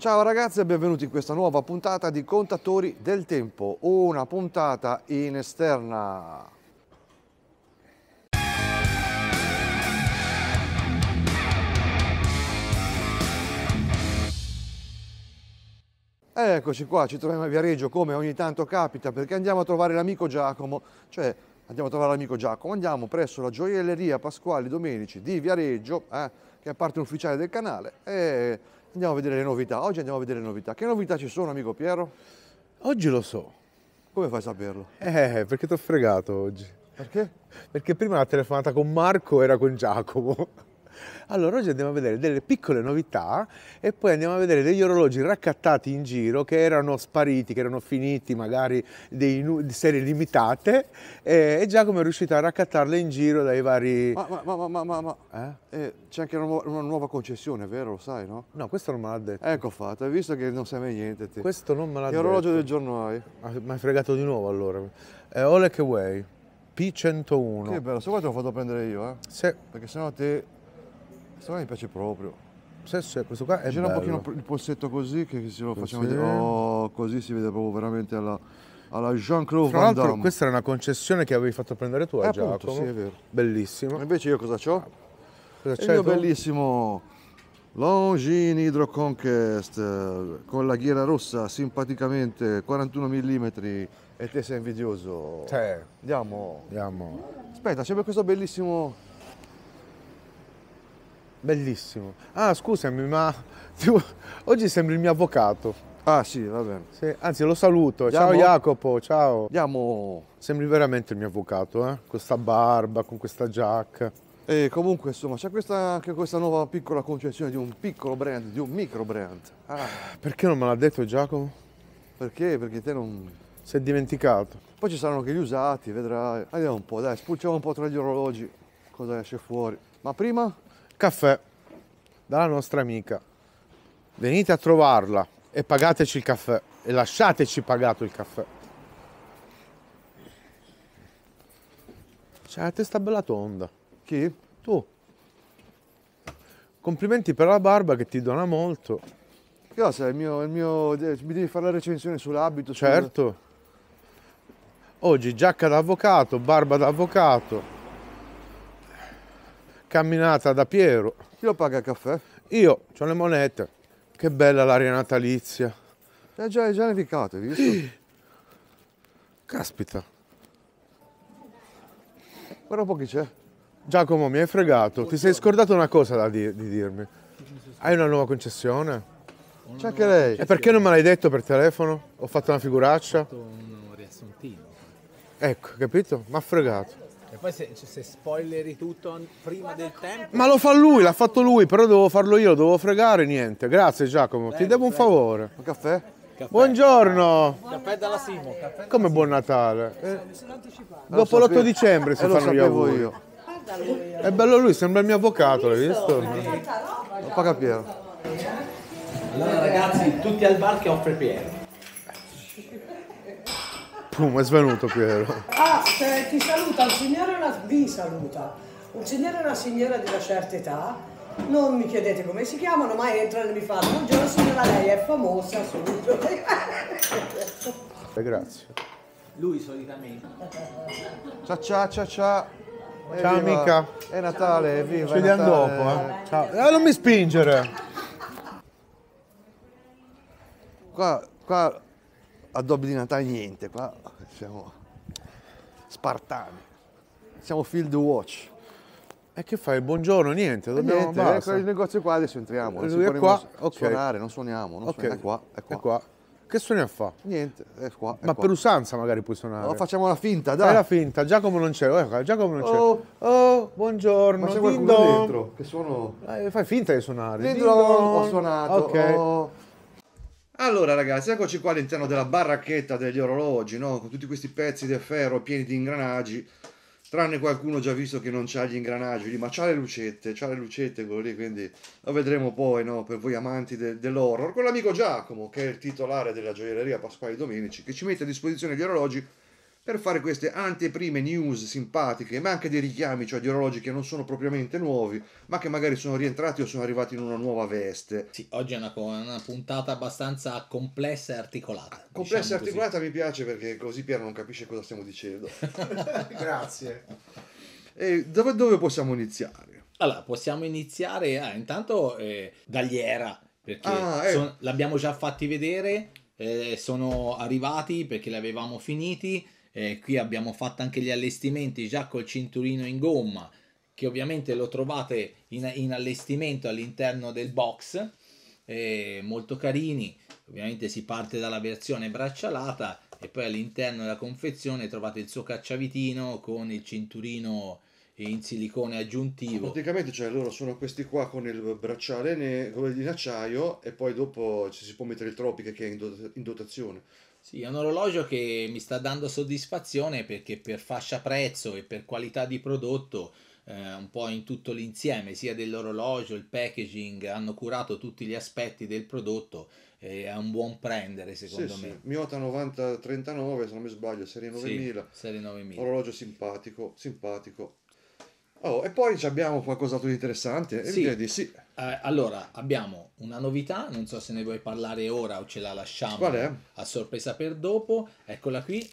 Ciao ragazzi e benvenuti in questa nuova puntata di Contatori del Tempo, una puntata in esterna. Eccoci qua, ci troviamo a Viareggio come ogni tanto capita perché andiamo a trovare l'amico Giacomo, cioè andiamo a trovare l'amico Giacomo, andiamo presso la gioielleria Pasquali Domenici di Viareggio, eh, che è parte ufficiale del canale e Andiamo a vedere le novità. Oggi andiamo a vedere le novità. Che novità ci sono, amico Piero? Oggi lo so. Come fai a saperlo? Eh, eh perché ti ho fregato oggi. Perché? Perché prima la telefonata con Marco era con Giacomo. Allora oggi andiamo a vedere delle piccole novità e poi andiamo a vedere degli orologi raccattati in giro che erano spariti, che erano finiti magari di serie limitate e, già come è riuscito a raccattarle in giro dai vari... Ma, ma, ma, ma, ma eh? eh, c'è anche una nuova, una, nuova concessione, vero? Lo sai, no? No, questo non me l'ha detto. Ecco fatto, hai visto che non sai mai niente te. Questo non me l'ha detto. Che orologio del giorno hai? mi hai fregato di nuovo allora. Eh, Olek Way. P101. Che bello, se vuoi te l'ho fatto prendere io, eh? Sì. Perché sennò te questo qua mi piace proprio. Se, se, questo qua è Gira bello. un pochino il polsetto così, che se lo facciamo vedere. Oh, così si vede proprio veramente alla, alla Jean-Claude Van Damme. questa era una concessione che avevi fatto prendere tu a eh, Giacomo. Appunto, sì, è vero. Bellissimo. Invece io cosa c'ho? Ah, cosa c'è? Il mio tu? bellissimo Longin Hydro Conquest con la ghiera rossa, simpaticamente 41 mm. E te sei invidioso. Sì. Andiamo. Andiamo. Aspetta, c'è questo bellissimo Bellissimo. Ah, scusami, ma tu, oggi sembri il mio avvocato. Ah sì, va bene. Sì, anzi, lo saluto. Andiamo. Ciao Jacopo, ciao. Andiamo. Sembri veramente il mio avvocato, eh? Questa barba, con questa giacca. E comunque, insomma, c'è questa, anche questa nuova piccola concezione di un piccolo brand, di un micro brand. Ah. Perché non me l'ha detto Giacomo? Perché? Perché te non... Si è dimenticato. Poi ci saranno anche gli usati, vedrai. Andiamo un po', dai, spulciamo un po' tra gli orologi, cosa esce fuori. Ma prima caffè dalla nostra amica. Venite a trovarla e pagateci il caffè e lasciateci pagato il caffè. C'è la testa bella tonda. Chi? Tu. Complimenti per la barba che ti dona molto. Che cosa? Il mio, il mio, eh, mi devi fare la recensione sull'abito? Certo. Sul... Oggi giacca d'avvocato, barba d'avvocato camminata da Piero. Chi lo paga il caffè? Io, ho le monete. Che bella l'aria natalizia. È già, è già nevicato, hai visto? Caspita. Guarda un po' chi c'è. Giacomo, mi hai fregato. Ti sei scordato una cosa da di, di dirmi. Hai una nuova concessione? C'è anche lei. E perché non me l'hai detto per telefono? Ho fatto una figuraccia. Ho fatto un riassuntino. Ecco, capito? Mi ha fregato. E poi se, cioè, se spoileri tutto prima del tempo. Ma lo fa lui, l'ha fatto lui, però devo farlo io, devo fregare niente. Grazie Giacomo, prego, ti devo un favore. Un caffè? Caffè. Buongiorno. Buon caffè dalla Simo. Caffè Come buon Natale? Eh, eh dopo eh, l'8 dicembre si eh, fanno gli auguri. Io. Eh. È bello lui, sembra il mio avvocato, l'hai visto? Non fa capire. Allora ragazzi, tutti al bar che offre Piero come è svenuto Piero? Ah, eh, ti saluta un signore e una... vi saluta. Un signore e una signora di una certa età, non mi chiedete come si chiamano, ma entrano e mi fanno buongiorno signora, lei è famosa, subito. Eh, grazie. Lui solitamente. Ciao ciao ciao ciao. Ciao amica. È Natale, viva. Ci vediamo dopo. Eh. Ciao. Eh, non mi spingere. Qua, qua a Dobby di Natale niente, qua siamo spartani, siamo field watch. E che fai? Buongiorno, niente, eh, dobbiamo niente, Ecco il negozio qua, adesso entriamo, non eh, è qua, okay. suonare, non suoniamo, non okay. suoniamo, è qua, è qua. È qua. Che suoni a fa? Niente, è qua. È Ma qua. per usanza magari puoi suonare. Oh, facciamo la finta, dai. Fai la finta, Giacomo non c'è, guarda, oh, ecco, Giacomo non c'è. Oh, oh, buongiorno. Ma c'è qualcuno dentro che suono. Eh, fai finta di suonare. Dentro ho suonato. Ok. Oh. Allora ragazzi, eccoci qua all'interno della barracchetta degli orologi, no? con tutti questi pezzi di ferro pieni di ingranaggi, tranne qualcuno già visto che non c'ha gli ingranaggi, ma c'ha le lucette, c'ha le lucette quello lì, quindi lo vedremo poi no? per voi amanti de dell'horror, con l'amico Giacomo, che è il titolare della gioielleria Pasquale Domenici, che ci mette a disposizione gli orologi per fare queste anteprime news simpatiche, ma anche dei richiami, cioè di orologi che non sono propriamente nuovi, ma che magari sono rientrati o sono arrivati in una nuova veste. Sì, oggi è una, una puntata abbastanza complessa e articolata. Ah, diciamo complessa diciamo e articolata così. mi piace perché così Piero non capisce cosa stiamo dicendo. Grazie. E dove, dove, possiamo iniziare? Allora, possiamo iniziare ah, intanto eh, dagli era. Perché ah, eh. son, l'abbiamo già fatti vedere, eh, sono arrivati perché li avevamo finiti eh, qui abbiamo fatto anche gli allestimenti già col cinturino in gomma che ovviamente lo trovate in, in allestimento all'interno del box eh, molto carini ovviamente si parte dalla versione braccialata e poi all'interno della confezione trovate il suo cacciavitino con il cinturino in silicone aggiuntivo. Praticamente cioè, loro sono questi qua con il bracciale in acciaio e poi dopo ci si può mettere il Tropic che è in dotazione. Sì, è un orologio che mi sta dando soddisfazione perché per fascia prezzo e per qualità di prodotto, eh, un po' in tutto l'insieme, sia dell'orologio, il packaging, hanno curato tutti gli aspetti del prodotto e è un buon prendere secondo sì, me. Sì. Miota 9039, se non mi sbaglio, serie 9000. Sì, serie 9000. Orologio simpatico, simpatico. Oh, e poi abbiamo qualcos'altro di interessante? Sì. Di sì. Eh, allora, abbiamo una novità, non so se ne vuoi parlare ora o ce la lasciamo Qual è? a sorpresa per dopo. Eccola qui.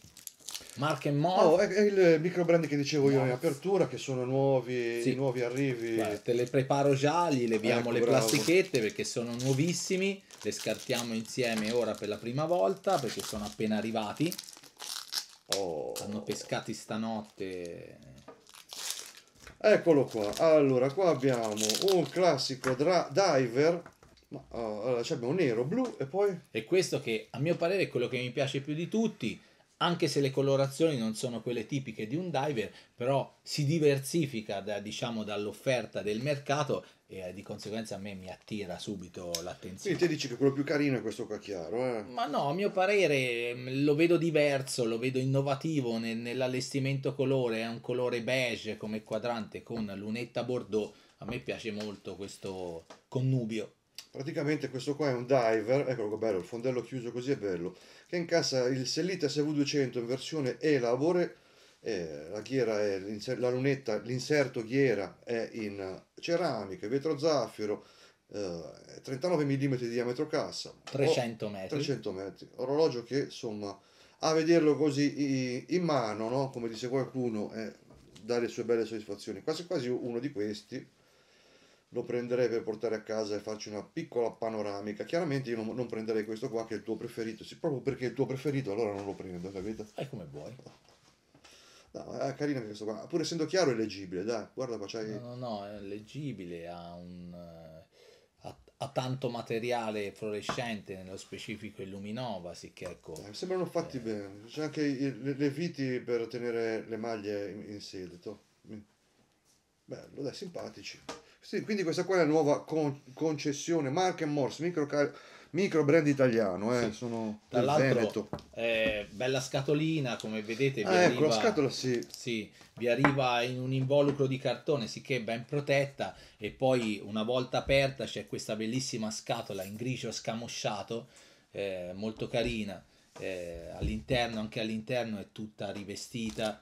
Mark and Morph. Oh, è, è il brand che dicevo io in apertura, che sono nuovi, sì. nuovi arrivi. Guarda, te le preparo già, gli leviamo ecco, le bravo. plastichette perché sono nuovissimi, le scartiamo insieme ora per la prima volta perché sono appena arrivati. Oh. Hanno pescati stanotte Eccolo qua. Allora, qua abbiamo un classico diver. Ma, uh, allora, abbiamo nero, blu e poi... E questo che a mio parere è quello che mi piace più di tutti anche se le colorazioni non sono quelle tipiche di un diver, però si diversifica da, diciamo, dall'offerta del mercato e eh, di conseguenza a me mi attira subito l'attenzione. Quindi te dici che quello più carino è questo qua chiaro? Eh? Ma no, a mio parere mm, lo vedo diverso, lo vedo innovativo nel, nell'allestimento colore, è un colore beige come quadrante con lunetta bordeaux, a me piace molto questo connubio. Praticamente questo qua è un diver, eccolo che bello, il fondello chiuso così è bello che incassa il Sellita SV200 in versione Elabore, eh, la ghiera è la lunetta, l'inserto ghiera è in ceramica, vetro zaffiro, eh, 39 mm di diametro cassa, 300 metri. 300 metri, orologio che insomma a vederlo così in mano, no? come dice qualcuno, eh, dà le sue belle soddisfazioni, quasi quasi uno di questi lo prenderei per portare a casa e farci una piccola panoramica. Chiaramente io non, non prenderei questo qua che è il tuo preferito, sì, proprio perché è il tuo preferito allora non lo prendo, capito? È come vuoi. No, è carino questo qua, pur essendo chiaro è leggibile, dai, guarda qua c'hai... No, no, no, è leggibile, ha un... Eh, ha, tanto materiale fluorescente, nello specifico il luminova, sì che ecco... Eh, sembrano fatti eh... bene, c'è anche i, le, viti per tenere le maglie in, in seduto. Mm. Bello, dai, simpatici. Sì, quindi questa qua è la nuova con- concessione Mark Morse, micro, car- micro, brand italiano, eh, sì. sono Tra l'altro, eh, bella scatolina, come vedete, vi, ah, arriva, ecco, la scatola, sì. Sì, vi arriva in un involucro di cartone, sicché ben protetta e poi una volta aperta c'è questa bellissima scatola in grigio scamosciato, eh, molto carina. Eh, all'interno, anche all'interno è tutta rivestita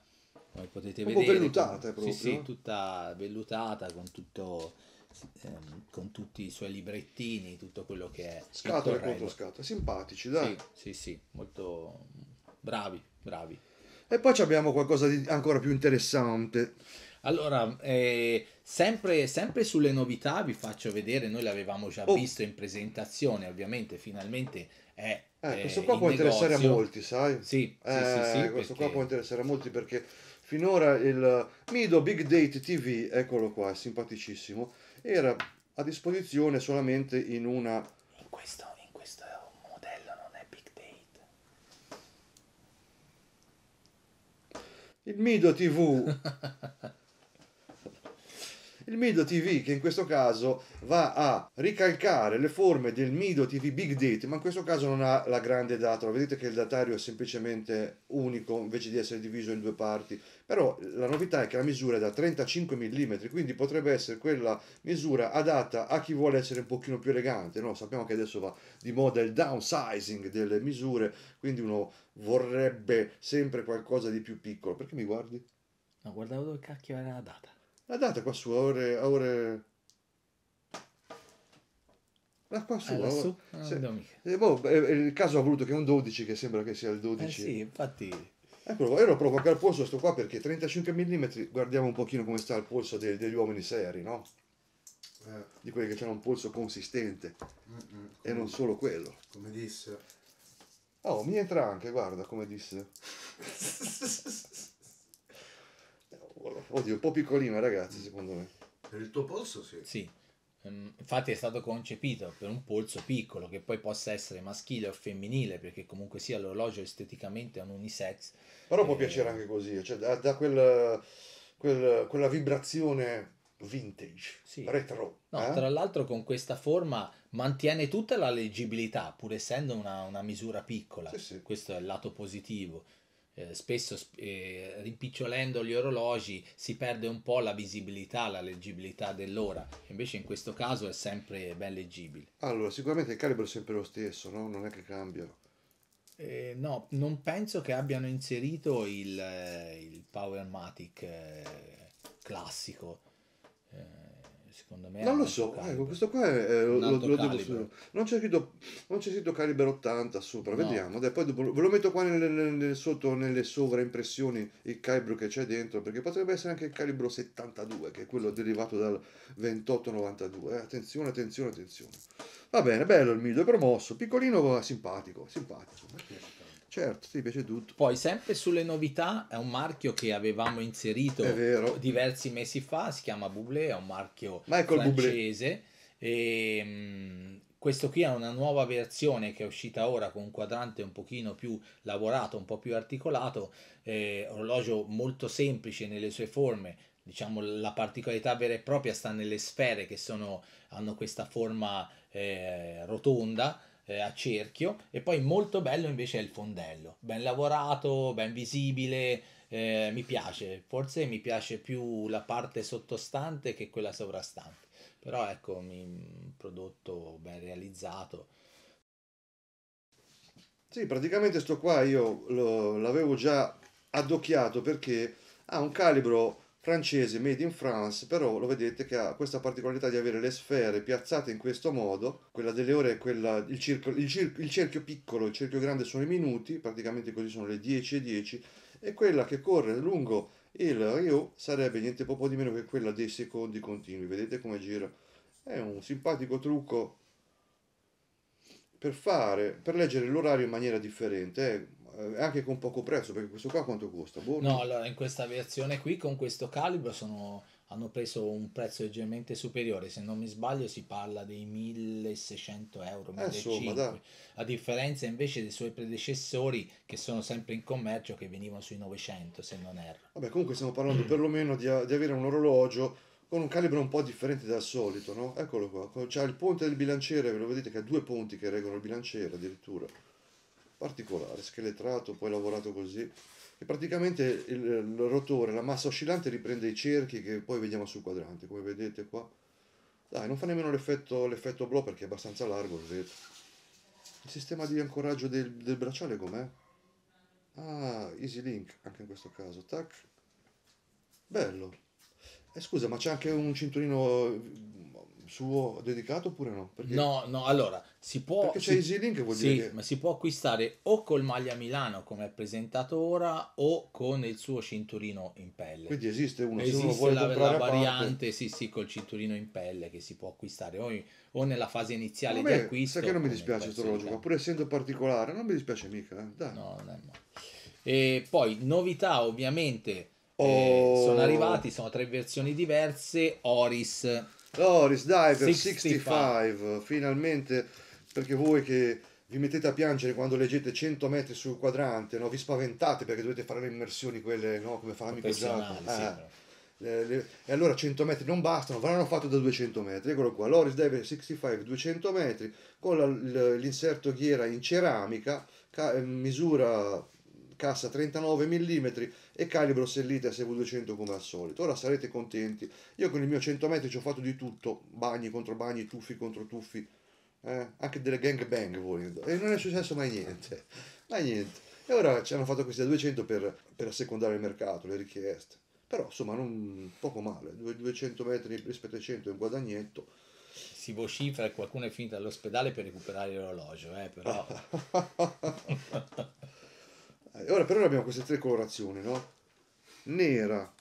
come potete un vedere. vellutata proprio. Sì, sì, tutta vellutata con tutto ehm, con tutti i suoi librettini, tutto quello che è scatola contro scatola, simpatici, dai. Sì, sì, sì, molto bravi, bravi. E poi abbiamo qualcosa di ancora più interessante. Allora, eh, sempre, sempre, sulle novità vi faccio vedere, noi l'avevamo già oh. visto in presentazione, ovviamente finalmente è eh, eh, questo qua può negozio. interessare a molti, sai? Sì, sì, sì, eh, sì questo perché... qua può interessare a molti perché finora il Mido Big Date TV, eccolo qua, è simpaticissimo, era a disposizione solamente in una... In questo, in questo modello non è Big Date. Il Mido TV il Mido TV che in questo caso va a ricalcare le forme del Mido TV Big Date, ma in questo caso non ha la grande data, vedete che il datario è semplicemente unico invece di essere diviso in due parti, però la novità è che la misura è da 35 mm, quindi potrebbe essere quella misura adatta a chi vuole essere un pochino più elegante, no? sappiamo che adesso va di moda il downsizing delle misure, quindi uno vorrebbe sempre qualcosa di più piccolo, perché mi guardi? No, guardavo dove cacchio era la data. Andate qua su, ore... ore... Da qua su, eh, su? se, eh, boh, il caso ha voluto che è un 12 che sembra che sia il 12 eh sì infatti Eccolo, ero proprio qua al polso sto qua perché 35 mm guardiamo un pochino come sta il polso dei, degli uomini seri, no? Eh. Di quelli che hanno un polso consistente mm e non solo quello. Come disse. Oh, mi entra anche, guarda come disse. popolo. Oddio, un po' piccolino ragazzi secondo me. Per il tuo polso sì. Sì. Mm, infatti è stato concepito per un polso piccolo che poi possa essere maschile o femminile perché comunque sia l'orologio esteticamente è un unisex. Però e... può eh, piacere anche così, cioè da, da quel, quel, quella vibrazione vintage, sì. retro. No, eh? Tra l'altro con questa forma mantiene tutta la leggibilità pur essendo una, una misura piccola, sì, sì. questo è il lato positivo eh, spesso eh, rimpicciolendo gli orologi si perde un po' la visibilità, la leggibilità dell'ora, invece in questo caso è sempre ben leggibile. Allora, sicuramente il calibro è sempre lo stesso, no? non è che cambia. Eh, no, non penso che abbiano inserito il, eh, il Powermatic eh, classico secondo me. Non lo so, ecco, questo qua è, lo, lo devo Non c'è, scritto, non c'è scritto Caliber 80 sopra, no. vediamo. Dai, poi dopo, ve lo metto qua nelle, nelle, sotto nelle sovraimpressioni il calibro che c'è dentro, perché potrebbe essere anche il calibro 72, che è quello derivato dal 2892. Eh, attenzione, attenzione, attenzione. Va bene, bello il Mido, è promosso, piccolino, simpatico, simpatico. Perché? Certo, ti piace tutto. Poi sempre sulle novità è un marchio che avevamo inserito diversi mesi fa, si chiama Bublé, è un marchio Michael francese. E, ehm, mh, questo qui è una nuova versione che è uscita ora con un quadrante un pochino più lavorato, un po' più articolato, eh, orologio molto semplice nelle sue forme, diciamo la particolarità vera e propria sta nelle sfere che sono, hanno questa forma eh, rotonda eh, a cerchio e poi molto bello invece è il fondello, ben lavorato, ben visibile, eh, mi piace, forse mi piace più la parte sottostante che quella sovrastante, però ecco, un prodotto ben realizzato. Sì, praticamente sto qua io lo, l'avevo già adocchiato perché ha un calibro francese made in France, però lo vedete che ha questa particolarità di avere le sfere piazzate in questo modo, quella delle ore è quella, il, circo, il, circo, il cerchio piccolo, il cerchio grande sono i minuti, praticamente così sono le 10.10, e quella che corre lungo il Rio sarebbe niente poco di meno che quella dei secondi continui, vedete come gira? È un simpatico trucco per fare, per leggere l'orario in maniera differente, eh? Eh, anche con poco prezzo, perché questo qua quanto costa? Buono. no, allora in questa versione qui con questo calibro sono, hanno preso un prezzo leggermente superiore, se non mi sbaglio si parla dei 1600 euro, 1500, eh, a differenza invece dei suoi predecessori che sono sempre in commercio che venivano sui 900 se non erro. Vabbè comunque stiamo parlando perlomeno di, di avere un orologio con un calibro un po' differente dal solito, no? Eccolo qua, c'è il ponte del bilanciere, ve lo vedete che ha due ponti che reggono il bilanciere addirittura particolare, scheletrato, poi lavorato così, e praticamente il, il, rotore, la massa oscillante riprende i cerchi che poi vediamo sul quadrante, come vedete qua. Dai, non fa nemmeno l'effetto, l'effetto blow perché è abbastanza largo, vedete. Il sistema di ancoraggio del, del bracciale com'è? Ah, Easy Link, anche in questo caso, tac. Bello, eh, scusa, ma c'è anche un cinturino mm, suo dedicato oppure no? Perché... No, no, allora si può. Perché c'è si... Easy vuol sì, dire. Che... ma si può acquistare o col maglia Milano come è presentato ora o con il suo cinturino in pelle. Quindi esiste uno, esiste se uno vuole la, la variante, parte... sì, sì, col cinturino in pelle che si può acquistare o, in, o nella fase iniziale me, di acquisto. Sai che non mi dispiace questo orologio, pur essendo particolare, non mi dispiace mica. Eh. Dai. No, non è male. E poi novità ovviamente eh, oh. Sono arrivati, sono tre versioni diverse. Oris. Oris Diver 65. 65, finalmente, perché voi che vi mettete a piangere quando leggete 100 metri sul quadrante, no? vi spaventate perché dovete fare le immersioni, quelle no? come fa l'amico Giacomo. Eh. Ah. Le, e allora 100 metri non bastano, vanno fatte da 200 metri. Eccolo qua, l'Oris Diver 65 200 metri con la, l'inserto ghiera in ceramica, ca- misura cassa 39 mm e calibro sellite SV200 come al solito. Ora sarete contenti. Io con il mio 100 metri ci ho fatto di tutto, bagni contro bagni, tuffi contro tuffi, eh, anche delle gang bang volendo. E non è successo mai niente, mai niente. E ora ci hanno fatto queste 200 per, per assecondare il mercato, le richieste. Però insomma, non, poco male, 200 metri rispetto ai 100 è un guadagnetto si vocifera qualcuno è finito all'ospedale per recuperare l'orologio, eh, però... Eh, ora però abbiamo queste tre colorazioni, no? Nera.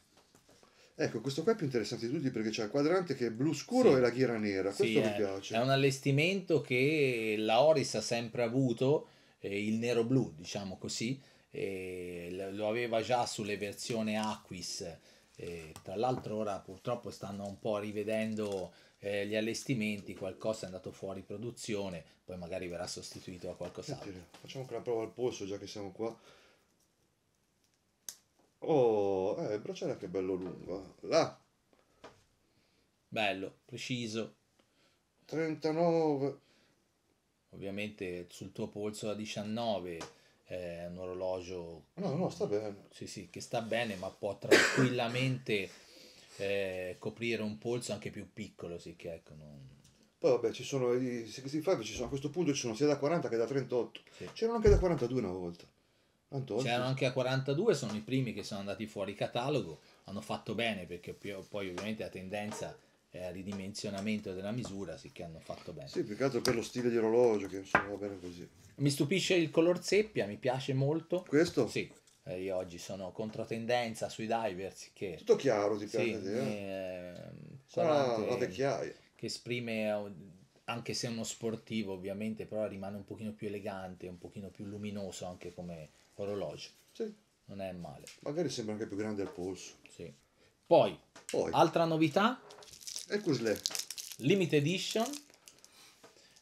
Ecco, questo qua è più interessante di tutti perché c'è il quadrante che è blu scuro sì. e la ghiera nera. Questo sì, mi è, eh, piace. È un allestimento che la Oris ha sempre avuto, eh, il nero-blu, diciamo così. Eh, lo aveva già sulle versioni Aquis. Eh, tra l'altro ora purtroppo stanno un po' rivedendo eh, gli allestimenti, qualcosa è andato fuori produzione, poi magari verrà sostituito da qualcos'altro. facciamo anche una prova al polso già che siamo qua. Oh, eh, il bracciale che bello lungo. Là. Bello, preciso. 39. Ovviamente sul tuo polso a 19 è un orologio... Ah, no, no, sta bene. Sì, sì, che sta bene, ma può tranquillamente eh, coprire un polso anche più piccolo, sì che ecco, non... Poi vabbè, ci sono eh, i 65, ci sono, a questo punto ci sono sia da 40 che da 38. Sì. C'erano anche da 42 una volta. Antolfi. C'erano anche a 42, sono i primi che sono andati fuori catalogo, hanno fatto bene perché poi ovviamente la tendenza è al ridimensionamento della misura, sì che hanno fatto bene. Sì, più che altro per lo stile di orologio che insomma va bene così. Mi stupisce il color seppia, mi piace molto. Questo? Sì. Eh, io oggi sono controtendenza sui divers che... Tutto chiaro ti piace sì, te, eh? Eh, Sarà la vecchiaia. Che esprime eh, anche se uno sportivo ovviamente, però rimane un pochino più elegante, un pochino più luminoso anche come, orologio. Sì. Non è male. Magari sembra anche più grande al polso. Sì. Poi, Poi. altra novità. Eccosley. Limited Edition.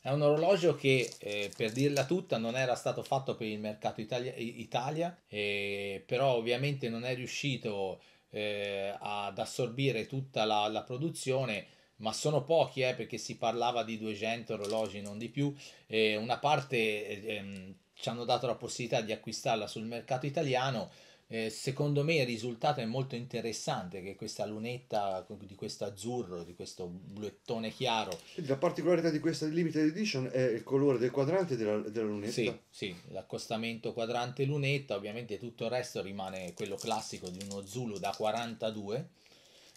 È un orologio che, eh, per dirla tutta, non era stato fatto per il mercato Italia, Italia eh, però ovviamente non è riuscito eh, ad assorbire tutta la, la produzione ma sono pochi eh, perché si parlava di 200 orologi, non di più. Eh, una parte eh, ehm, ci hanno dato la possibilità di acquistarla sul mercato italiano. Eh, secondo me il risultato è molto interessante che questa lunetta di questo azzurro, di questo bluettone chiaro. La particolarità di questa limited edition è il colore del quadrante della, della lunetta. Sì, sì, l'accostamento quadrante lunetta, ovviamente tutto il resto rimane quello classico di uno Zulu da 42.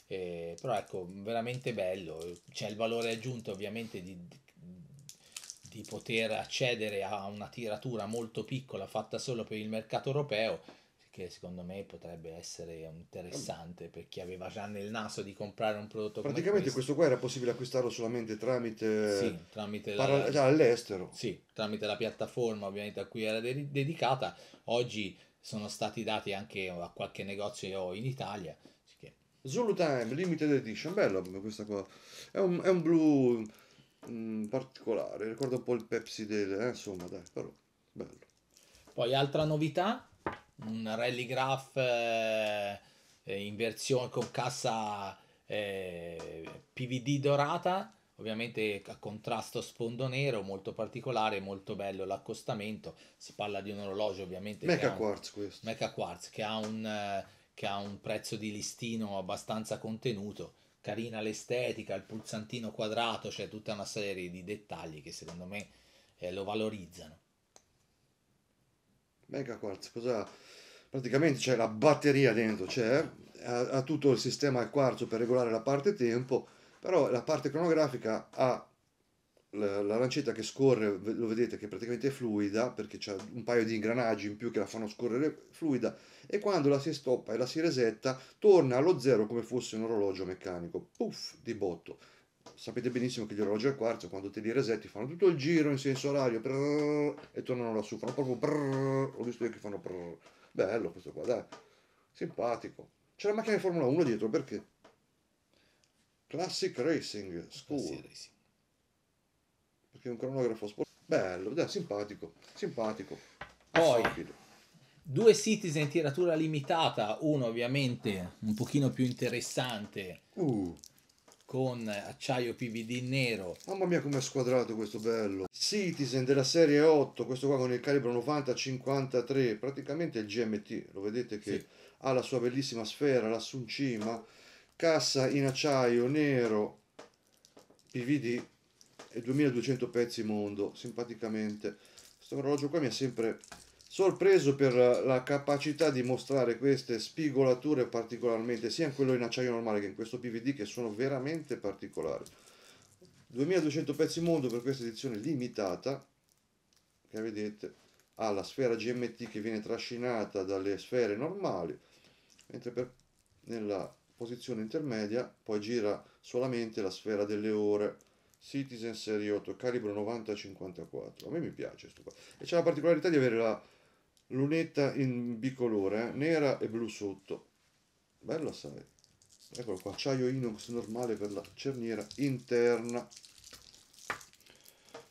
Eh, però ecco, veramente bello. C'è il valore aggiunto ovviamente di, di di poter accedere a una tiratura molto piccola fatta solo per il mercato europeo, che secondo me potrebbe essere interessante per chi aveva già nel naso di comprare un prodotto Praticamente questo. questo. qua era possibile acquistarlo solamente tramite, sì, tramite para- la, all'estero. Sì, tramite la piattaforma ovviamente a cui era de- dedicata. Oggi sono stati dati anche a qualche negozio in Italia. Zulu Time Limited Edition, bello questa qua. È un, è un blu mh, mm, particolare, Ricordo un po' il Pepsi del, eh, insomma, dai, però bello. Poi altra novità, un rally graph eh, eh in versione con cassa eh, PVD dorata, ovviamente a contrasto sfondo nero, molto particolare, molto bello l'accostamento. Si parla di un orologio ovviamente Mecha Quartz un, questo. Mecha Quartz che ha un eh, che ha un prezzo di listino abbastanza contenuto carina l'estetica, il pulsantino quadrato, cioè tutta una serie di dettagli che secondo me eh, lo valorizzano. Mega Quartz, cosa praticamente c'è la batteria dentro, c'è, ha, ha tutto il sistema al quarzo per regolare la parte tempo, però la parte cronografica ha la, lancetta che scorre, lo vedete che praticamente è fluida perché c'è un paio di ingranaggi in più che la fanno scorrere fluida e quando la si stoppa e la si resetta torna allo zero come fosse un orologio meccanico, puff, di botto. Sapete benissimo che gli orologi al quarzo quando te li resetti fanno tutto il giro in senso orario prrr, e tornano lassù, fanno proprio prrr, ho visto io che fanno prrr. bello questo qua, dai, simpatico. C'è la macchina di Formula 1 dietro perché? Classic Racing School. Classic Racing che un cronografo sportivo. Bello, dai, simpatico, simpatico. Poi, due Citizen tiratura limitata, uno ovviamente un pochino più interessante. Uh. Con acciaio PVD nero. Mamma mia, come com'è squadrato questo bello! Citizen della serie 8, questo qua con il calibro 90-53, praticamente il GMT. Lo vedete che sì. ha la sua bellissima sfera lassù in cima, cassa in acciaio nero PVD e 2200 pezzi mondo, simpaticamente. Questo orologio qua mi ha sempre sorpreso per la capacità di mostrare queste spigolature particolarmente, sia in quello in acciaio normale che in questo PVD, che sono veramente particolari. 2200 pezzi mondo per questa edizione limitata, che vedete, ha la sfera GMT che viene trascinata dalle sfere normali, mentre per, nella posizione intermedia poi gira solamente la sfera delle ore, Citizen Serie 8, calibro 90-54. A me mi piace questo qua. E c'è la particolarità di avere la lunetta in bicolore, eh? nera e blu sotto. Bella sai. Eccolo qua, acciaio inox normale per la cerniera interna.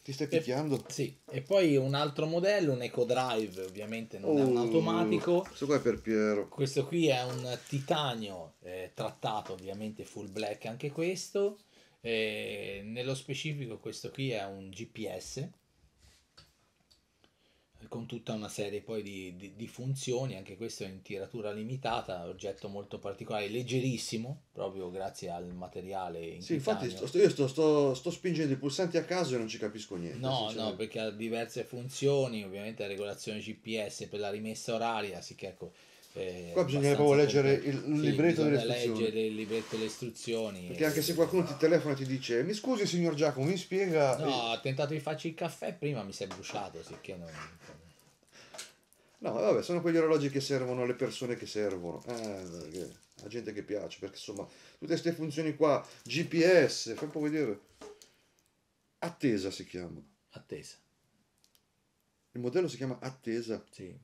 Ti stai picchiando? E, sì, e poi un altro modello, un Eco Drive, ovviamente non oh, è un oh, automatico. Questo qua è per Piero. Questo qui è un titanio eh, trattato, ovviamente full black anche questo. E nello specifico questo qui è un GPS con tutta una serie poi di, di, di funzioni, anche questo è in tiratura limitata, oggetto molto particolare, leggerissimo, proprio grazie al materiale in Sì, infatti sto, io sto, sto, sto, spingendo i pulsanti a caso e non ci capisco niente. No, no, perché ha diverse funzioni, ovviamente la regolazione GPS per la rimessa oraria, sì che ecco eh, Qua bisogna proprio leggere il, sì, libretto delle istruzioni. leggere il libretto delle istruzioni. Perché anche se qualcuno ti telefona e ti dice mi scusi signor Giacomo, mi spiega... No, ha tentato di farci il caffè prima, mi si è bruciato, sicché non... No, vabbè, sono quegli orologi che servono alle persone che servono. Eh, a gente che piace, perché insomma, tutte queste funzioni qua, GPS, fai un po' vedere. Attesa si chiama. Attesa. Il modello si chiama Attesa. Sì.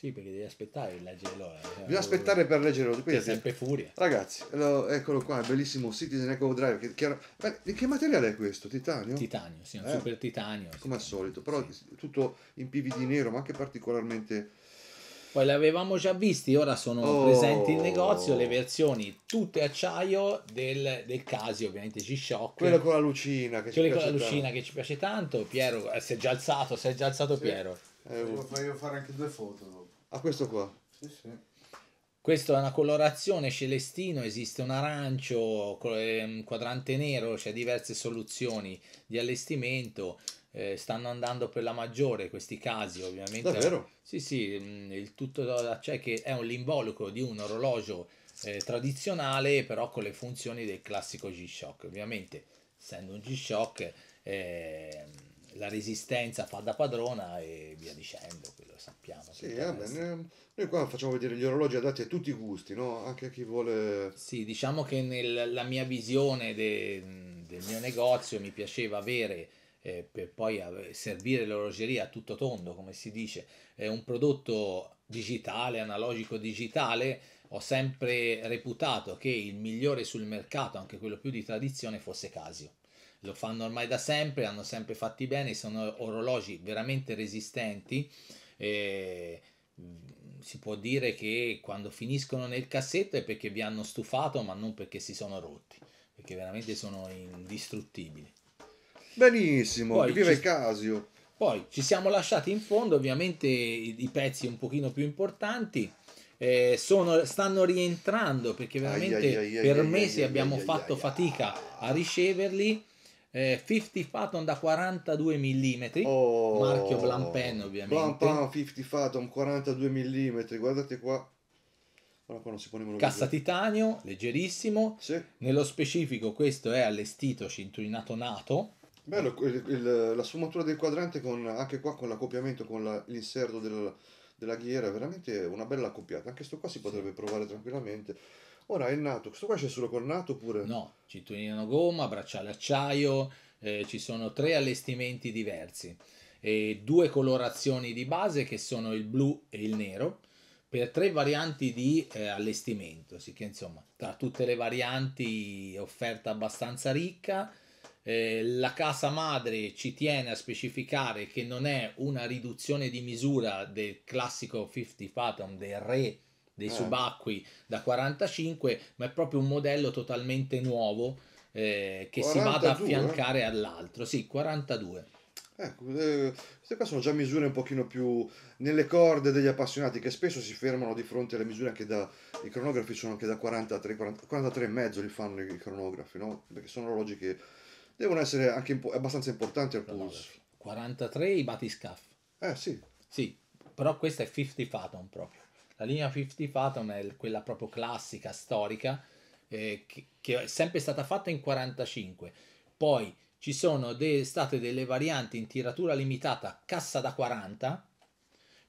Sì, perché eh. devi aspettare per leggere l'ora. Cioè, Bisogna aspettare per leggere l'ora. Quindi, sempre furia. Ragazzi, lo, eccolo qua, bellissimo Citizen Echo Drive. Che, che, beh, che, materiale è questo? Titanio? Titanio, sì, un eh? super titanio. Come al solito, però sì. tutto in PVD nero, ma anche particolarmente... Poi li avevamo già visti, ora sono oh. presenti in negozio le versioni tutte acciaio del, del Casio, ovviamente G-Shock. Quello con la lucina che Quello ci piace con la lucina tanto. che ci piace tanto. Piero, eh, si è già alzato, si è già alzato sì. Piero. Eh, devo fare anche due foto dopo a questo qua. Sì, sì. Questo è una colorazione celestino, esiste un arancio, un ehm, quadrante nero, c'è cioè diverse soluzioni di allestimento. Eh, stanno andando per la maggiore questi casi, ovviamente. Davvero? Sì, sì, mm, il tutto da cioè che è un l'involucro di un orologio eh, tradizionale, però con le funzioni del classico G-Shock. Ovviamente, essendo un G-Shock, eh, la resistenza fa da padrona e via dicendo, quello sappiamo. Sì, eh noi qua facciamo vedere gli orologi adatti a tutti i gusti, no? anche a chi vuole... Sì, diciamo che nella mia visione de, del mio negozio mi piaceva avere, eh, per poi servire l'orologeria a tutto tondo, come si dice, eh, un prodotto digitale, analogico digitale, ho sempre reputato che il migliore sul mercato, anche quello più di tradizione, fosse Casio lo fanno ormai da sempre, hanno sempre fatti bene, sono orologi veramente resistenti. Eh, si può dire che quando finiscono nel cassetto è perché vi hanno stufato, ma non perché si sono rotti, perché veramente sono indistruttibili. Benissimo, viva ci, Casio. Poi ci siamo lasciati in fondo, ovviamente i, pezzi un pochino più importanti. Eh, sono, stanno rientrando perché veramente ai, ai, ai, per mesi abbiamo fatto fatica a riceverli 50 eh, Fathom da 42 mm, oh, marchio Blampen ovviamente. Blampen 50 Fathom 42 mm, guardate qua. Cassa titanio, leggerissimo. Sì. Nello specifico questo è allestito cinturinato nato. Bello, il, il, la sfumatura del quadrante con, anche qua con l'accoppiamento, con la, l'inserto del, della ghiera, veramente una bella accoppiata. Anche questo qua si potrebbe sì. provare tranquillamente. Ora è nato, questo qua c'è solo col nato oppure? No, cinturino gomma, bracciale acciaio, eh, ci sono tre allestimenti diversi e due colorazioni di base che sono il blu e il nero per tre varianti di eh, allestimento, sì che insomma tra tutte le varianti offerta abbastanza ricca. Eh, la casa madre ci tiene a specificare che non è una riduzione di misura del classico 50 Fathom del re dei eh. da 45, ma è proprio un modello totalmente nuovo eh, che 42, si va ad affiancare eh? all'altro. Sì, 42. Ecco, eh, queste qua sono già misure un pochino più nelle corde degli appassionati che spesso si fermano di fronte alle misure anche da... i cronografi sono anche da 43, 40, 43 e mezzo li fanno i cronografi, no? Perché sono orologi che devono essere anche impo- abbastanza importanti al pulso. 43 i batiscaf. Eh sì. Sì, però questa è 50 Fathom proprio. La linea 50 Fathom è quella proprio classica, storica, eh, che, che, è sempre stata fatta in 45. Poi ci sono de- state delle varianti in tiratura limitata, cassa da 40,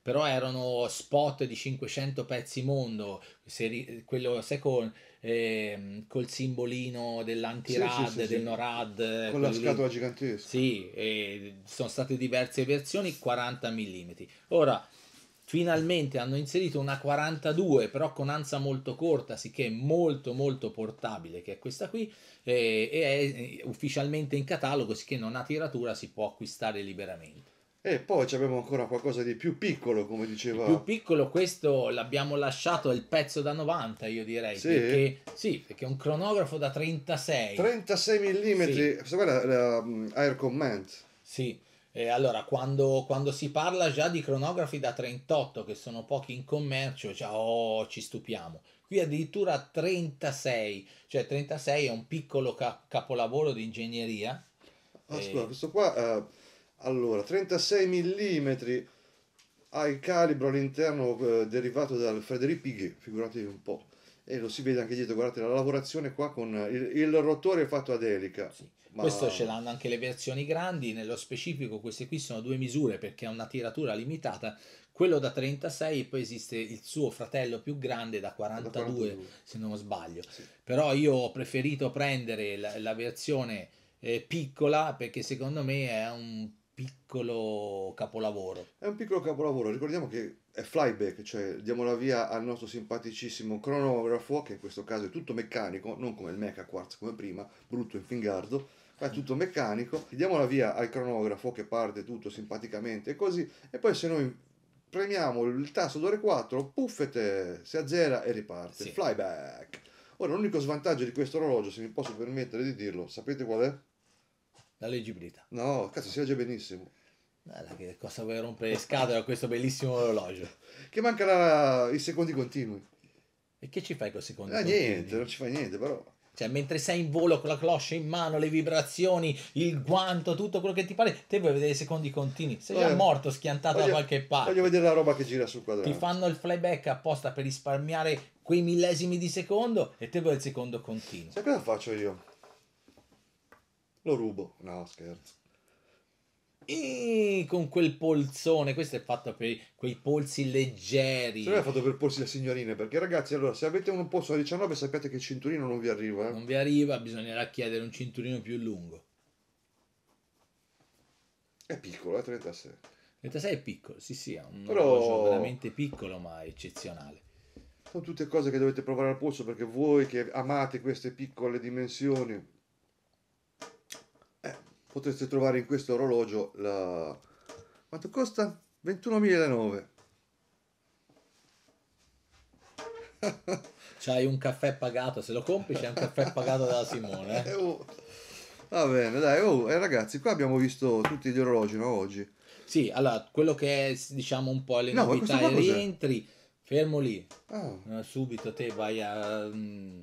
però erano spot di 500 pezzi mondo, seri- quello second, eh, col simbolino dell'anti-rad, sì, sì, sì, del NORAD. Eh, con la scatola gigantesca. Sì, sono state diverse versioni, 40 mm. Ora, Finalmente hanno inserito una 42, però con ansa molto corta, sicché molto molto portabile, che è questa qui, e, è eh, ufficialmente in catalogo, sicché non ha tiratura, si può acquistare liberamente. E poi abbiamo ancora qualcosa di più piccolo, come diceva. Più piccolo, questo l'abbiamo lasciato il pezzo da 90, io direi. Sì, perché, sì, perché è un cronografo da 36. 36 mm, sì. guarda, uh, Air Command. Sì. Eh, allora, quando, quando, si parla già di cronografi da 38, che sono pochi in commercio, già oh, ci stupiamo. Qui addirittura 36, cioè 36 è un piccolo ca- capolavoro di ingegneria. Ah, e... Eh, questo qua, eh, allora, 36 mm ha il calibro all'interno eh, derivato dal Frédéric Piguet, figuratevi un po' e lo si vede anche dietro, guardate la lavorazione qua con il, il rotore fatto ad elica. Sì. Ma... Questo ce l'hanno anche le versioni grandi, nello specifico queste qui sono due misure perché ha una tiratura limitata, quello da 36 e poi esiste il suo fratello più grande da 42, da 42. se non sbaglio, sì. però io ho preferito prendere la, la versione eh, piccola perché secondo me è un piccolo capolavoro. È un piccolo capolavoro, ricordiamo che è flyback, cioè diamo la via al nostro simpaticissimo cronografo, che in questo caso è tutto meccanico, non come il Mecha Quartz come prima, brutto in fingardo, ma è mm. tutto meccanico. Diamo la via al cronografo che parte tutto simpaticamente così, e poi se noi premiamo il tasto d'ore 4, puffete, si azzera e riparte. Sì. Flyback. Ora, l'unico svantaggio di questo orologio, se mi posso permettere di dirlo, sapete qual è? La leggibilità. No, cazzo, si legge benissimo. Guarda che cosa vuoi rompere le scatole a questo bellissimo orologio? Che mancano i secondi continui. E che ci fai con i secondi eh, ah, continui? Niente, non ci fai niente, però. Cioè, mentre sei in volo con la cloche in mano, le vibrazioni, il guanto, tutto quello che ti pare, te vuoi vedere i secondi continui. Sei già morto, schiantato voglio, da qualche parte. Voglio vedere la roba che gira sul quadrato. Ti fanno il flyback apposta per risparmiare quei millesimi di secondo e te vuoi il secondo continuo. Sai cosa faccio io? Lo rubo. No, scherzo con quel polsone, questo è fatto per quei polsi leggeri. Non è fatto per polsi da signorine, perché ragazzi, allora se avete un polso da 19 sappiate che il cinturino non vi arriva. Eh? Non vi arriva, bisognerà chiedere un cinturino più lungo. È piccolo, è 36. 36 è piccolo, sì sì, è un Però... veramente piccolo ma eccezionale. Sono tutte cose che dovete provare al polso perché voi che amate queste piccole dimensioni potreste trovare in questo orologio la... quanto costa? 21.009 c'hai un caffè pagato se lo compri c'è un caffè pagato da Simone eh? eh oh. va bene dai oh, eh, ragazzi qua abbiamo visto tutti gli orologi no, oggi sì allora quello che è diciamo un po' le no, novità i rientri fermo lì ah. Eh, subito te vai a mh, mm,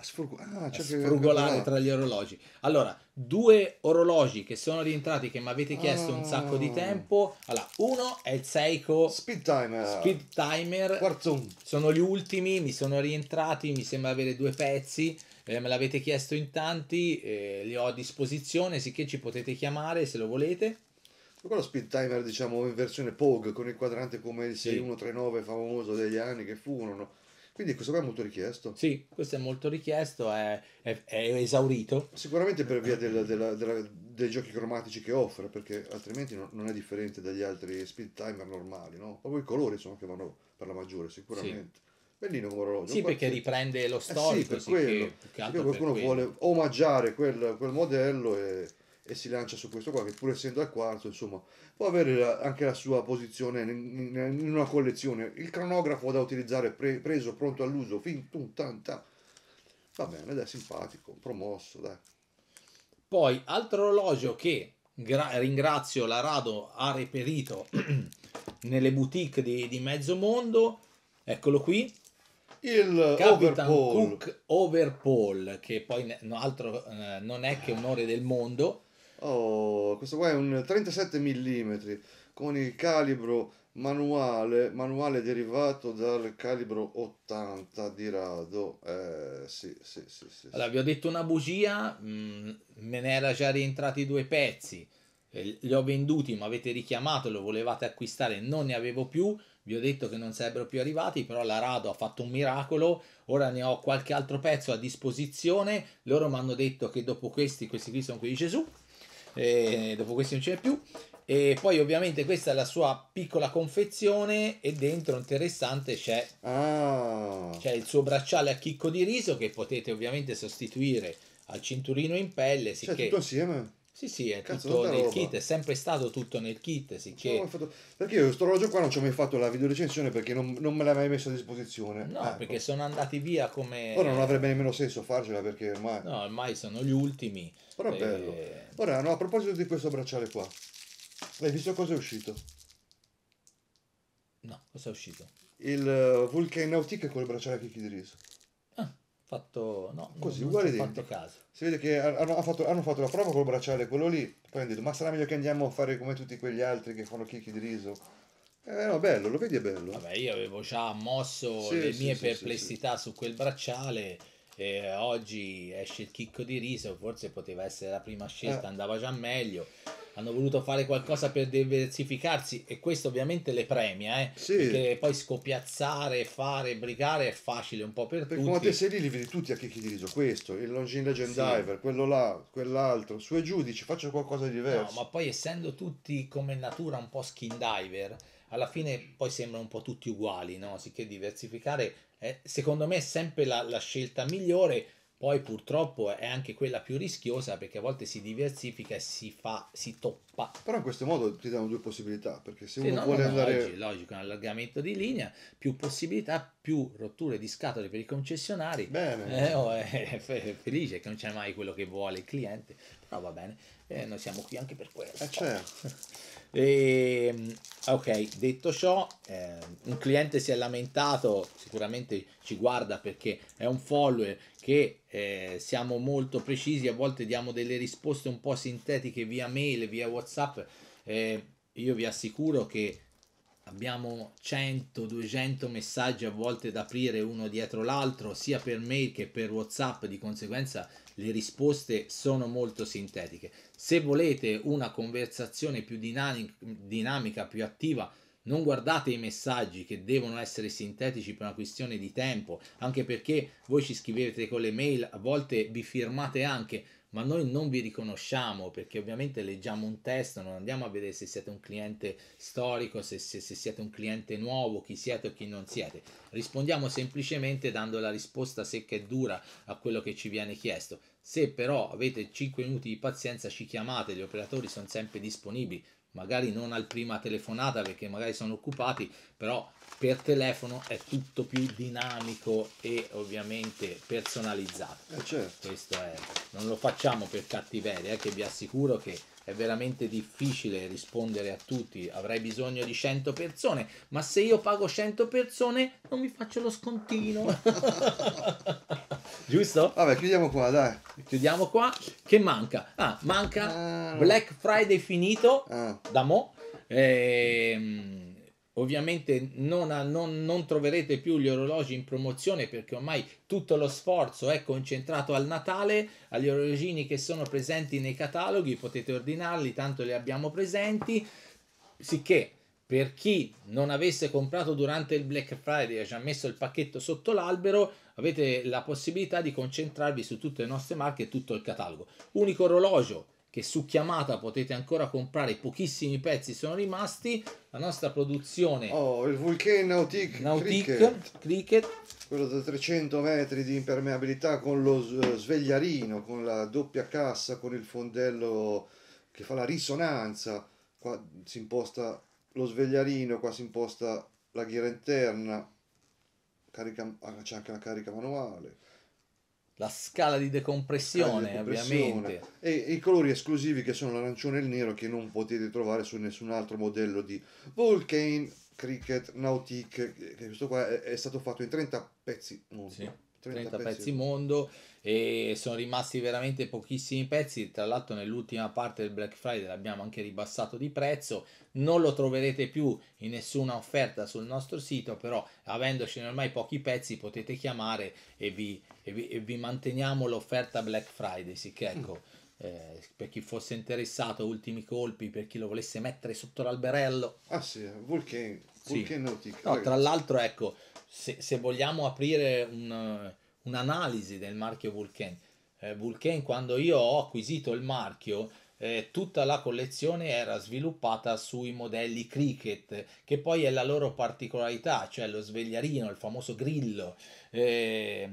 a, sfrug- ah, a cioè sfrugolare che... tra gli orologi. Allora, due orologi che sono rientrati che mi avete chiesto ah. un sacco di ah. tempo. Allora, uno è il Seiko Speed Timer. Speed Timer. Quarzone. Sono gli ultimi, mi sono rientrati, mi sembra avere due pezzi. Eh, me l'avete chiesto in tanti, eh, li ho a disposizione, sicché ci potete chiamare se lo volete. Quello speed timer, diciamo, in versione POG con il quadrante come il sì. 6139 famoso degli anni che furono quindi questo qua è molto richiesto. Sì, questo è molto richiesto, è, è, è esaurito. Sicuramente per via della, della, della, dei giochi cromatici che offre, perché altrimenti non, non è differente dagli altri speed timer normali, no? Proprio i colori sono che vanno per la maggiore, sicuramente. Sì. Bellino come orologio. Sì, perché riprende lo storico. Eh sì, per quello. Che, che qualcuno per quello. vuole omaggiare quel, quel modello e e si lancia su questo qua che pur essendo al quarzo insomma può avere anche la sua posizione in, in una collezione il cronografo da utilizzare pre, preso pronto all'uso fin tun tan, tan. va bene dai simpatico promosso dai poi altro orologio che gra- ringrazio la Rado ha reperito nelle boutique di, di mezzo mondo eccolo qui il Capitan Overpole. Cook Overpole, che poi altro, eh, non è che un ore del mondo, Oh, questo qua è un 37 mm con il calibro manuale, manuale derivato dal calibro 80 di rado. Eh, sì, sì, sì, sì, Allora, vi ho detto una bugia, mh, mm, me ne era già rientrati due pezzi. Eh, li ho venduti, ma avete richiamato, lo volevate acquistare, non ne avevo più. Vi ho detto che non sarebbero più arrivati, però la Rado ha fatto un miracolo. Ora ne ho qualche altro pezzo a disposizione. Loro mi hanno detto che dopo questi, questi qui sono quelli di Gesù e dopo questi non ce n'è più. E poi ovviamente questa è la sua piccola confezione e dentro interessante c'è, ah. c'è il suo bracciale a chicco di riso che potete ovviamente sostituire al cinturino in pelle. Cioè, tutto insieme sì, sì, è Cazzo, tutto nel roba. kit, è sempre stato tutto nel kit, sicché... No, fatto... Perché io questo orologio qua non ci ho mai fatto la videorecensione perché non, non me l'aveva messo a disposizione. No, ecco. perché sono andati via come... Ora non avrebbe nemmeno senso farcela perché ormai... No, ormai sono gli ultimi. Però e... Eh, bello. Ora, no, a proposito di questo bracciale qua, hai visto cosa è uscito? No, cosa è uscito? Il eh, Vulcan Nautic con il bracciale Kiki di riso fatto no, così uguale fatto caso. Si vede che hanno fatto, hanno fatto, la prova col bracciale quello lì, poi hanno detto "Ma sarà meglio che andiamo a fare come tutti quegli altri che fanno chicchi di riso". Eh no, bello, lo vedi è bello. Vabbè, io avevo già mosso sì, le mie sì, perplessità sì, su quel bracciale eh, oggi esce il chicco di riso, forse poteva essere la prima scelta, eh. andava già meglio. Hanno voluto fare qualcosa per diversificarsi e questo ovviamente le premia, eh? sì. perché poi scopiazzare, fare, brigare è facile un po' per, per tutti. Come te sei li vedi tutti a chicchi di riso, questo, il Longin Legend sì. Diver, quello là, quell'altro, su e giù dici faccio qualcosa di diverso. No, ma poi essendo tutti come natura un po' skin diver, alla fine poi sembrano un po' tutti uguali, no? Sicché diversificare eh, secondo me è sempre la, la scelta migliore. Poi purtroppo è anche quella più rischiosa perché a volte si diversifica e si fa, si toppa. Però in questo modo ti danno due possibilità, perché se sì, uno no, vuole no, andare... Logico, logico, un allargamento di linea, più possibilità, più rotture di scatole per i concessionari. Bene. Eh, oh, è, eh, felice che non c'è mai quello che vuole il cliente, però va bene, eh, noi siamo qui anche per questo. Eh certo. E, ehm, ok, detto ciò, eh, un cliente si è lamentato, sicuramente ci guarda perché è un follower che eh, siamo molto precisi, a volte diamo delle risposte un po' sintetiche via mail, via WhatsApp. Eh, io vi assicuro che abbiamo 100-200 messaggi a volte da aprire uno dietro l'altro, sia per mail che per WhatsApp, di conseguenza le risposte sono molto sintetiche. Se volete una conversazione più dinamica, più attiva, non guardate i messaggi che devono essere sintetici per una questione di tempo, anche perché voi ci scrivete con le mail, a volte vi firmate anche, ma noi non vi riconosciamo perché ovviamente leggiamo un testo, non andiamo a vedere se siete un cliente storico, se, se, se siete un cliente nuovo, chi siete o chi non siete. Rispondiamo semplicemente dando la risposta secca e dura a quello che ci viene chiesto. Se però avete 5 minuti di pazienza ci chiamate, gli operatori sono sempre disponibili, magari non al prima telefonata perché magari sono occupati, però per telefono è tutto più dinamico e ovviamente personalizzato. Eh certo. Questo è, non lo facciamo per cattiveria, eh, che vi assicuro che è veramente difficile rispondere a tutti, avrei bisogno di 100 persone, ma se io pago 100 persone non mi faccio lo scontino. Giusto? Vabbè, chiudiamo qua, dai. Chiudiamo qua. Che manca? Ah, manca ah. Black Friday finito ah. da mo. Ehm Ovviamente non, non, non, troverete più gli orologi in promozione perché ormai tutto lo sforzo è concentrato al Natale, agli orologini che sono presenti nei cataloghi potete ordinarli, tanto li abbiamo presenti, sicché per chi non avesse comprato durante il Black Friday e ci ha messo il pacchetto sotto l'albero, avete la possibilità di concentrarvi su tutte le nostre marche e tutto il catalogo. Unico orologio che su chiamata potete ancora comprare, pochissimi pezzi sono rimasti, la nostra produzione... Oh, il Vulcan Nautic, Nautic Cricket. Cricket. Quello da 300 metri di impermeabilità con lo svegliarino, con la doppia cassa, con il fondello che fa la risonanza. Qua si imposta lo svegliarino, qua si imposta la ghiera interna, carica, ah, c'è anche la carica manuale la scala di decompressione, scala di decompressione ovviamente. E, i colori esclusivi che sono l'arancione e il nero che non potete trovare su nessun altro modello di Vulcan, Cricket, Nautique, che questo qua è, è stato fatto in 30 pezzi. Sì 30, 30 pezzi. mondo e sono rimasti veramente pochissimi pezzi tra l'altro nell'ultima parte del Black Friday l'abbiamo anche ribassato di prezzo non lo troverete più in nessuna offerta sul nostro sito però avendoci ormai pochi pezzi potete chiamare e vi, e vi, e vi manteniamo l'offerta Black Friday sì che mm. ecco mm. Eh, per chi fosse interessato, ultimi colpi, per chi lo volesse mettere sotto l'alberello. Ah sì, eh, Vulcan, Vulcanotic. No, tra l'altro, ecco, se, se vogliamo aprire un, un'analisi del marchio Vulcan, eh, Vulcan quando io ho acquisito il marchio eh, tutta la collezione era sviluppata sui modelli cricket, che poi è la loro particolarità, cioè lo svegliarino, il famoso grillo. Eh,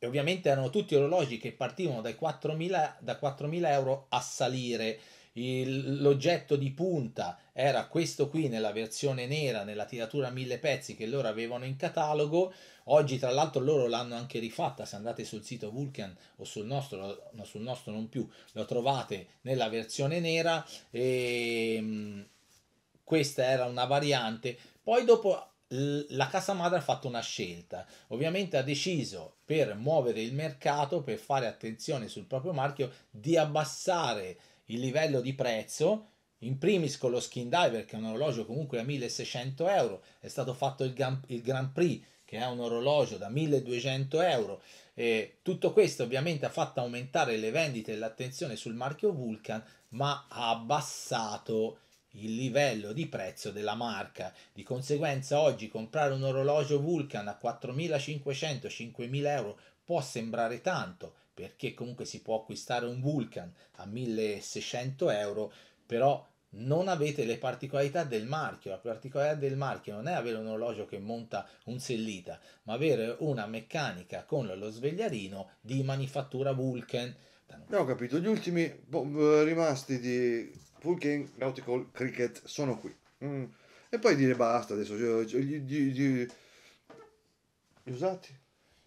e ovviamente erano tutti orologi che partivano dai 4.000, da 4.000 euro a salire il, l'oggetto di punta era questo qui nella versione nera, nella tiratura mille pezzi che loro avevano in catalogo. Oggi, tra l'altro, loro l'hanno anche rifatta. Se andate sul sito Vulcan o sul nostro, no, sul nostro non più, lo trovate nella versione nera. E, ehm, questa era una variante. Poi dopo la casa madre ha fatto una scelta, ovviamente ha deciso per muovere il mercato, per fare attenzione sul proprio marchio, di abbassare il livello di prezzo, in primis con lo Skin Diver che è un orologio comunque da 1600 euro, è stato fatto il Grand, il Grand Prix che è un orologio da 1200 euro e tutto questo ovviamente ha fatto aumentare le vendite e l'attenzione sul marchio Vulcan ma ha abbassato il livello di prezzo della marca di conseguenza oggi comprare un orologio Vulcan a 4500-5000 euro può sembrare tanto perché comunque si può acquistare un Vulcan a 1600 euro, però non avete le particolarità del marchio. La particolarità del marchio non è avere un orologio che monta un sellita, ma avere una meccanica con lo svegliarino di manifattura Vulcan. ho capito, gli ultimi boh, eh, rimasti di Vulcan Nautical Cricket sono qui. Mm. E poi dire basta adesso. Cioè, cioè, gli, gli, gli, gli usati?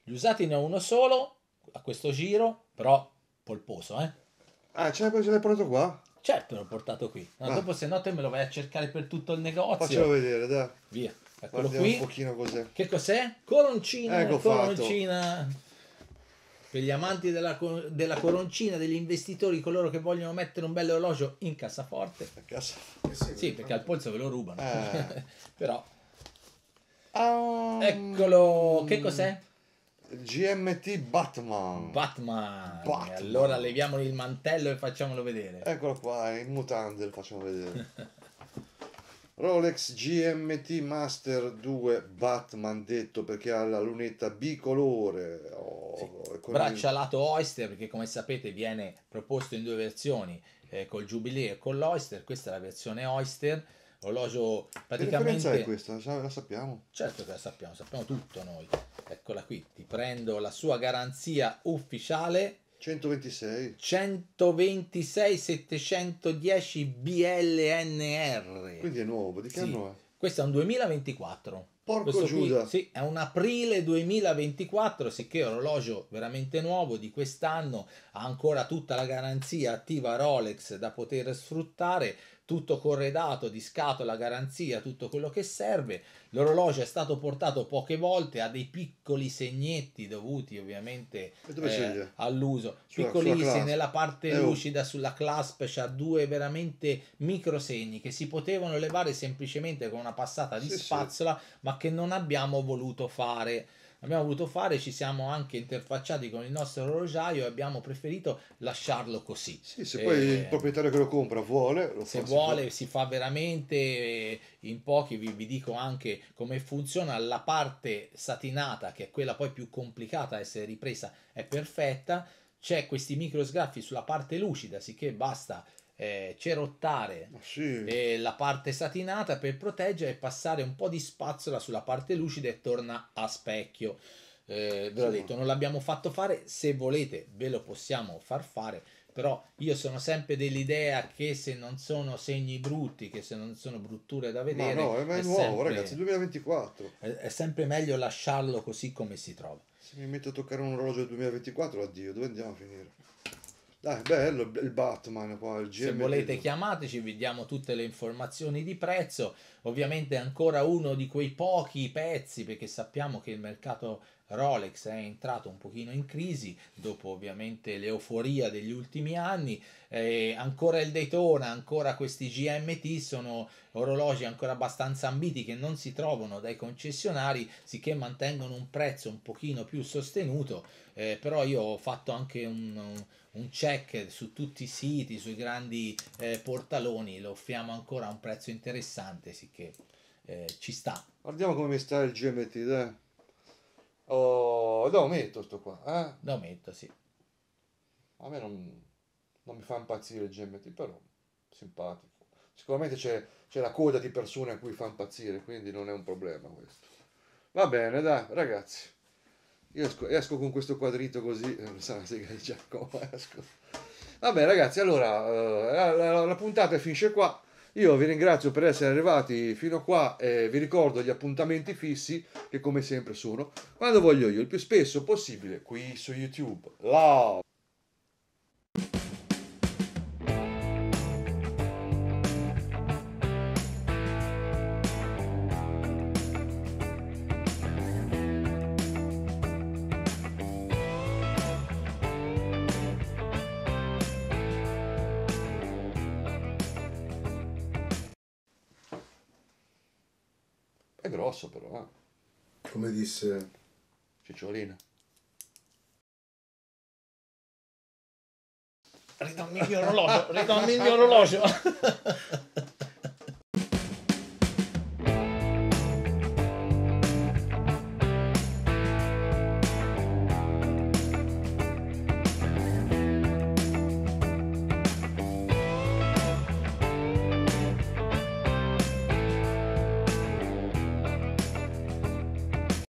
Gli usati ne ho uno solo a questo giro, però polposo, eh. Ah, ce l'hai, ce l'hai portato qua? Certo, l'ho portato qui. No, ah. Dopo se no te me lo vai a cercare per tutto il negozio. Faccelo vedere, dai. Via. Eccolo qui. un pochino cos'è. Che cos'è? Coroncina. Ecco coroncina. Fatto. Per gli amanti della, della, coroncina, degli investitori, coloro che vogliono mettere un bello orologio in cassaforte. A casa. Sì, perché al polso ve lo rubano. Eh. Però... Um... Eccolo. Che cos'è? GMT Batman. Batman. Batman. Allora leviamolo il mantello e facciamolo vedere. Eccolo qua, in mutande lo facciamo vedere. Rolex GMT Master 2 Batman detto perché ha la lunetta bicolore. Oh, sì. Braccia il... lato Oyster perché come sapete viene proposto in due versioni, eh, col Jubilee e con l'Oyster. Questa è la versione Oyster orologio praticamente... Che è questa? La sappiamo? Certo che la sappiamo, sappiamo tutto noi. Eccola qui, ti prendo la sua garanzia ufficiale. 126. 126 710 BLNR. Quindi è nuovo, di che sì. anno è? Questo è un 2024. Porco Questo Giuda. Qui, sì, è un aprile 2024, sicché orologio veramente nuovo di quest'anno, ha ancora tutta la garanzia attiva Rolex da poter sfruttare tutto corredato di scatola, garanzia, tutto quello che serve. L'orologio è stato portato poche volte, ha dei piccoli segnetti dovuti ovviamente eh, all'uso, sulla, piccolissimi nella parte eh, oh. lucida sulla clasp, c'ha due veramente microsegni che si potevano levare semplicemente con una passata di sì, spazzola, sì. ma che non abbiamo voluto fare abbiamo voluto fare, ci siamo anche interfacciati con il nostro orologiaio e abbiamo preferito lasciarlo così. Sì, se poi il eh, proprietario che lo compra vuole, lo se fa, vuole si fa veramente eh, in pochi, vi, vi, dico anche come funziona la parte satinata, che è quella poi più complicata a essere ripresa, è perfetta. C'è questi micro sgraffi sulla parte lucida, sicché basta eh, cerottare sì. le, la parte satinata per proteggere e passare un po' di spazzola sulla parte lucida e torna a specchio. Eh, ve l'ho detto, non l'abbiamo fatto fare, se volete ve lo possiamo far fare, però io sono sempre dell'idea che se non sono segni brutti, che se non sono brutture da vedere... Ma no, è, è nuovo sempre, ragazzi, 2024. È, è, sempre meglio lasciarlo così come si trova. Se mi metto a toccare un orologio del 2024, addio, dove andiamo a finire? Dai, bello il Batman qua, il Se volete chiamateci, vi diamo tutte le informazioni di prezzo. Ovviamente ancora uno di quei pochi pezzi, perché sappiamo che il mercato Rolex è entrato un pochino in crisi dopo ovviamente l'euforia degli ultimi anni, eh, ancora il Daytona, ancora questi GMT sono orologi ancora abbastanza ambiti che non si trovano dai concessionari, sicché mantengono un prezzo un pochino più sostenuto, eh, però io ho fatto anche un, un check su tutti i siti, sui grandi eh, portaloni, lo offriamo ancora a un prezzo interessante, sicché eh, ci sta. Guardiamo come sta il GMT, dai. Oh, lo metto sto qua, eh? Lo metto, sì. A me non, non mi fa impazzire il GMT, però simpatico. Sicuramente c'è, c'è la coda di persone a cui fa impazzire, quindi non è un problema questo. Va bene, dai, ragazzi. Io esco, esco con questo quadrito così, eh, non sa la sega Giacomo, esco. Vabbè ragazzi, allora, eh, la, la, la puntata finisce qua. Io vi ringrazio per essere arrivati fino qua e vi ricordo gli appuntamenti fissi che come sempre sono quando voglio io, il più spesso possibile qui su YouTube. Love! come disse Cicciolina. Ridommi il mio orologio, ridommi il mio orologio.